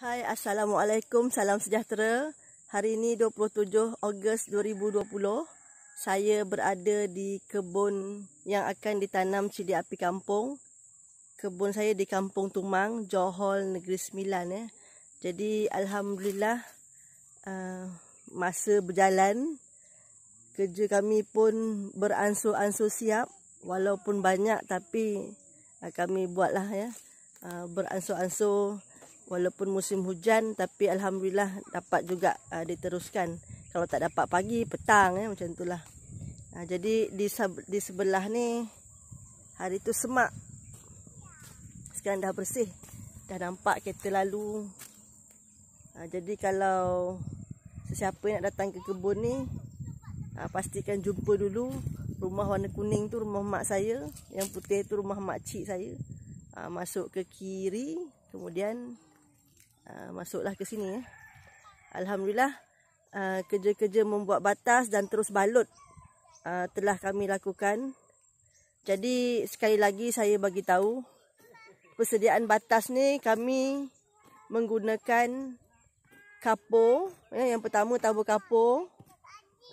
Hai, Assalamualaikum. Salam sejahtera. Hari ini 27 Ogos 2020. Saya berada di kebun yang akan ditanam cili api kampung. Kebun saya di Kampung Tumang, Johol, Negeri Sembilan. Eh. Jadi, Alhamdulillah, uh, masa berjalan. Kerja kami pun beransur-ansur siap. Walaupun banyak, tapi uh, kami buatlah ya. Uh, beransur-ansur walaupun musim hujan tapi alhamdulillah dapat juga uh, diteruskan kalau tak dapat pagi petang eh macam itulah uh, ah, jadi di di sebelah ni hari tu semak sekarang dah bersih dah nampak kereta lalu uh, jadi kalau sesiapa nak datang ke kebun ni uh, pastikan jumpa dulu rumah warna kuning tu rumah mak saya yang putih tu rumah mak cik saya masuk ke kiri kemudian Ah, masuklah ke sini. Eh. Alhamdulillah ah, kerja-kerja uh, membuat batas dan terus balut uh, telah kami lakukan. Jadi sekali lagi saya bagi tahu persediaan batas ni kami menggunakan kapur ya, yang pertama tabur kapur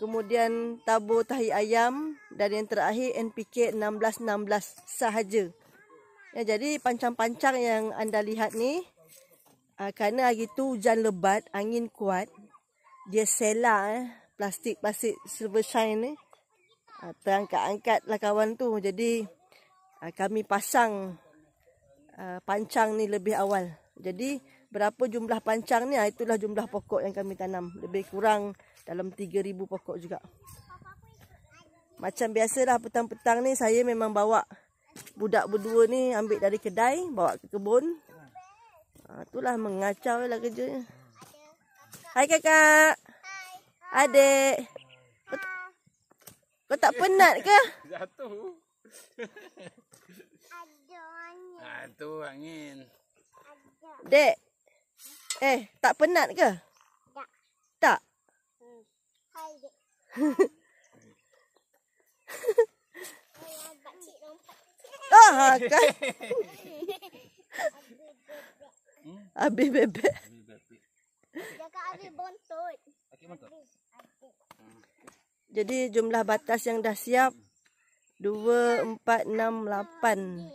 kemudian tabur tahi ayam dan yang terakhir NPK 1616 sahaja. Ya, jadi pancang-pancang yang anda lihat ni Uh, kerana hari tu hujan lebat, angin kuat. Dia selak eh. Plastik-plastik silver shine ni. Uh, eh. ah, terangkat-angkat lah kawan tu. Jadi uh, kami pasang uh, pancang ni lebih awal. Jadi berapa jumlah pancang ni, itulah jumlah pokok yang kami tanam. Lebih kurang dalam 3,000 pokok juga. Macam biasalah petang-petang ni saya memang bawa budak berdua ni ambil dari kedai, bawa ke kebun. Ha, itulah mengacau lah kerjanya. Hai kakak. Hai. Adik. Kau tak penat ke? Jatuh. Ada angin. Ha, tu angin. Dek. Eh, tak penat ke? Tak. Tak? Hmm. Hai, Dek. Ha, ha, ha. Abi bebek. Jadi jumlah batas yang dah siap dua empat enam lapan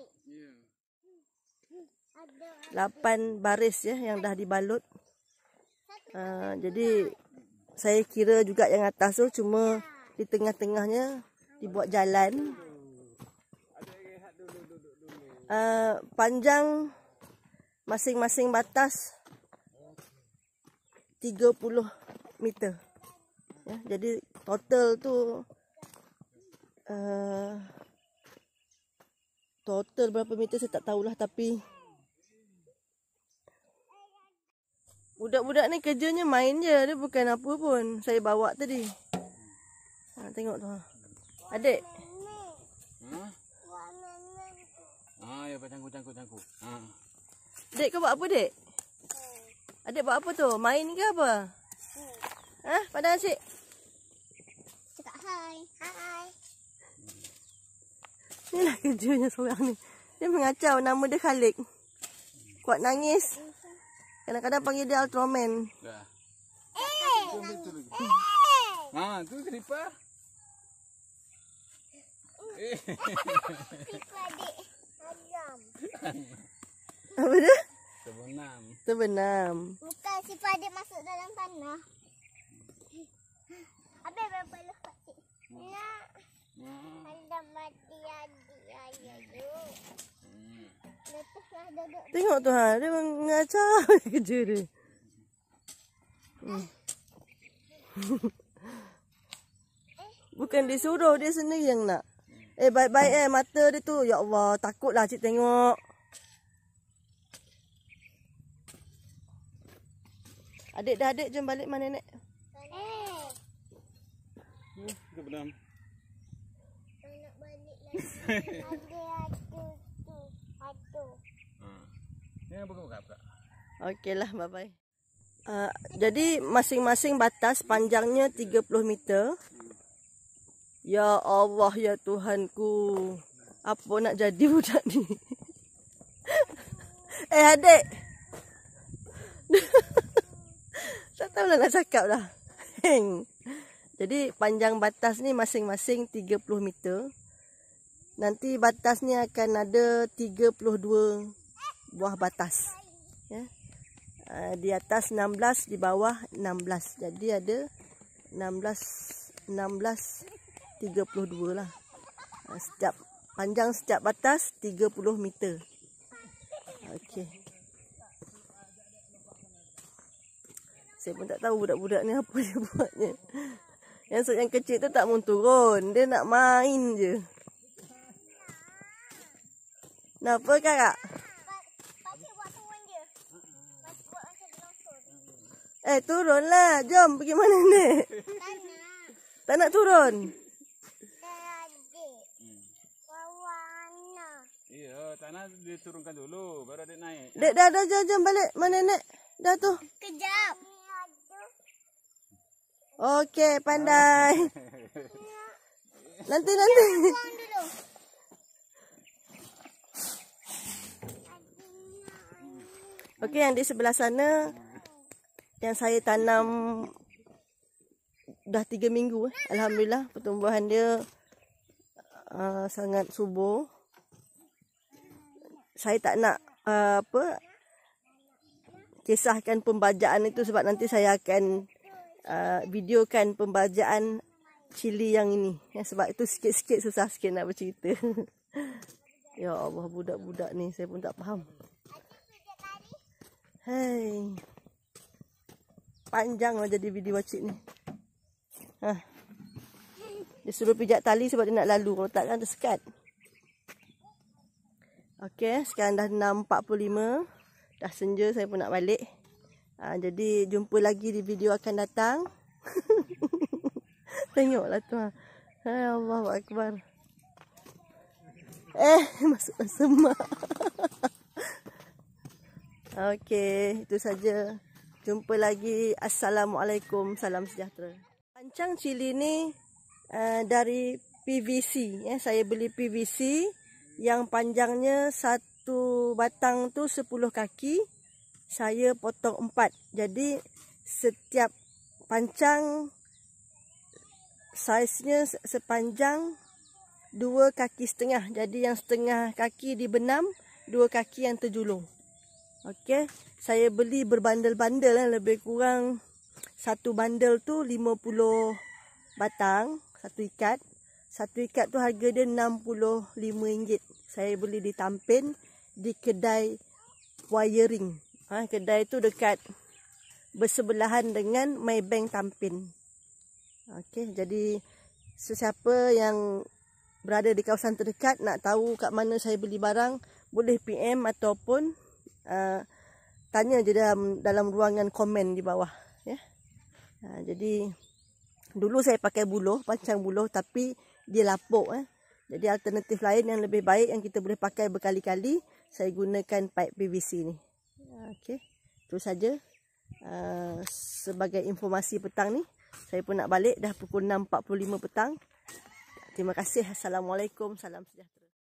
lapan baris ya yang dah dibalut. Uh, jadi saya kira juga yang atas tu cuma ya. di tengah-tengahnya dibuat jalan. Uh, panjang masing-masing batas 30 meter ya, jadi total tu uh, total berapa meter saya tak tahulah tapi budak-budak ni kerjanya main je dia bukan apa pun saya bawa tadi ha, tengok tu ha. adik Ah, ya, tangguh, tangguh, tangguh. Ah. Dek kau buat apa dek? Hmm. Adik buat apa tu? Main ke apa? Hmm. Hah? Padang asyik? Cakap hai. Hai. Inilah kerjanya seorang ni. Dia mengacau nama dia Khalid. Kuat nangis. Kadang-kadang panggil dia Ultraman. Dah. Eh. Ha, eh. ah, tu kenapa? Eh. Kenapa adik? Haram. Apa tu? Terbenam. Terbenam. Bukan siapa dia masuk dalam tanah. Habis berapa lu Nak. Hmm. mati adik ayah tu. Tengok tu ha. Dia mengacau kerja dia. Hmm. Eh? Bukan disuruh dia sendiri yang nak. Eh, baik-baik eh, mata dia tu. Ya Allah, takutlah cik tengok. Adik dah adik jom balik mana nenek? Balik. Uh, kita belum. Nak balik lagi. Ada ada tu. Ada. Ha. Ya, lah, buka bye-bye. Uh, jadi masing-masing batas panjangnya 30 meter. Ya Allah ya Tuhanku. Apa nak jadi budak ni? eh adik. tahu lah nak cakap lah. Jadi panjang batas ni masing-masing 30 meter. Nanti batas ni akan ada 32 buah batas. Ya. Ah, di atas 16, di bawah 16. Jadi ada 16, 16, 32 lah. Ah, setiap, panjang setiap batas 30 meter. Okey. Saya pun tak tahu budak-budak ni apa dia buatnya. Yang yang kecil tu tak mau turun. Dia nak main je. Kenapa kakak? Pakcik buat turun je. Eh turunlah. Jom pergi mana ni? Tak nak. Tak nak turun? Dia turunkan dulu, baru dia naik. Dek, dah, dah, jom, jom balik. Mana, Nek? Dah tu. Kejap. Okey, ah. pandai. Nanti nanti. Okey, yang di sebelah sana yang saya tanam dah tiga minggu eh. alhamdulillah pertumbuhan dia uh, sangat subur. Saya tak nak uh, apa kisahkan pembajaan itu sebab nanti saya akan Uh, videokan pembajaan cili yang ini. Ya, sebab itu sikit-sikit susah sikit nak bercerita. ya Allah budak-budak ni saya pun tak faham. Hei. panjanglah jadi video wacik ni. Ha. Dia suruh pijak tali sebab dia nak lalu. Kalau tak kan tersekat. Okey, sekarang dah 6.45. Dah senja, saya pun nak balik. Ha, jadi jumpa lagi di video akan datang. Tengoklah tu, Ha, Allahu akbar. Eh, masuk semak. Okey, itu saja. Jumpa lagi. Assalamualaikum. Salam sejahtera. Pancang cili ni uh, dari PVC. Eh. Saya beli PVC yang panjangnya satu batang tu 10 kaki saya potong empat. Jadi setiap pancang saiznya sepanjang dua kaki setengah. Jadi yang setengah kaki dibenam, dua kaki yang terjulung. Okey, saya beli berbandel-bandel lah. lebih kurang satu bandel tu 50 batang, satu ikat. Satu ikat tu harga dia RM65. Saya beli di Tampin di kedai wiring. Ha, kedai tu dekat bersebelahan dengan Maybank Tampin. Okey, jadi sesiapa yang berada di kawasan terdekat nak tahu kat mana saya beli barang, boleh PM ataupun uh, tanya je dalam, dalam ruangan komen di bawah. Ya. Ha, jadi dulu saya pakai buluh, pancang buluh tapi dia lapuk. Eh. Jadi alternatif lain yang lebih baik yang kita boleh pakai berkali-kali, saya gunakan pipe PVC ni. Okey. Tu saja uh, sebagai informasi petang ni. Saya pun nak balik dah pukul 6.45 petang. Terima kasih. Assalamualaikum. Salam sejahtera.